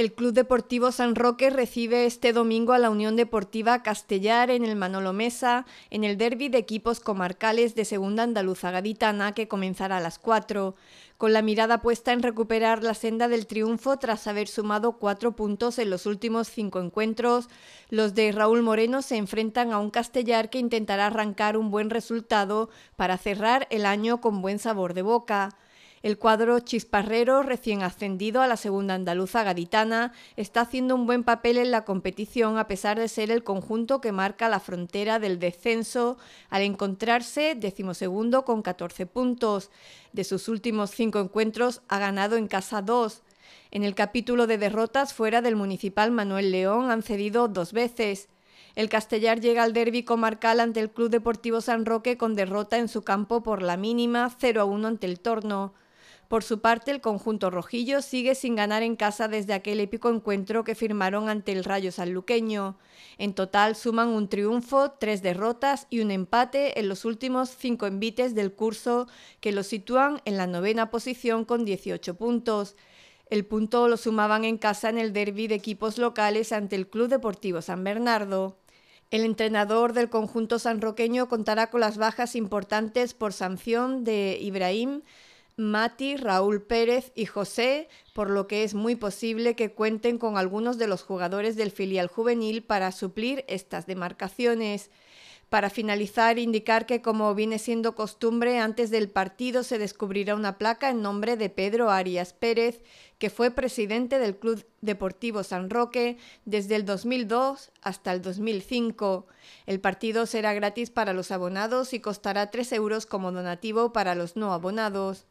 El Club Deportivo San Roque recibe este domingo a la Unión Deportiva Castellar en el Manolo Mesa, en el derby de equipos comarcales de Segunda Andaluza Gaditana que comenzará a las 4, con la mirada puesta en recuperar la senda del triunfo tras haber sumado cuatro puntos en los últimos cinco encuentros. Los de Raúl Moreno se enfrentan a un Castellar que intentará arrancar un buen resultado para cerrar el año con buen sabor de boca. El cuadro chisparrero, recién ascendido a la segunda andaluza gaditana, está haciendo un buen papel en la competición a pesar de ser el conjunto que marca la frontera del descenso al encontrarse decimosegundo con 14 puntos. De sus últimos cinco encuentros ha ganado en casa dos. En el capítulo de derrotas fuera del municipal Manuel León han cedido dos veces. El Castellar llega al derbi comarcal ante el Club Deportivo San Roque con derrota en su campo por la mínima 0 a 1 ante el Torno. Por su parte, el conjunto rojillo sigue sin ganar en casa desde aquel épico encuentro que firmaron ante el Rayo Sanluqueño. En total suman un triunfo, tres derrotas y un empate en los últimos cinco envites del curso que lo sitúan en la novena posición con 18 puntos. El punto lo sumaban en casa en el derby de equipos locales ante el Club Deportivo San Bernardo. El entrenador del conjunto sanroqueño contará con las bajas importantes por sanción de Ibrahim, Mati, Raúl Pérez y José, por lo que es muy posible que cuenten con algunos de los jugadores del filial juvenil para suplir estas demarcaciones. Para finalizar, indicar que como viene siendo costumbre, antes del partido se descubrirá una placa en nombre de Pedro Arias Pérez, que fue presidente del Club Deportivo San Roque desde el 2002 hasta el 2005. El partido será gratis para los abonados y costará 3 euros como donativo para los no abonados.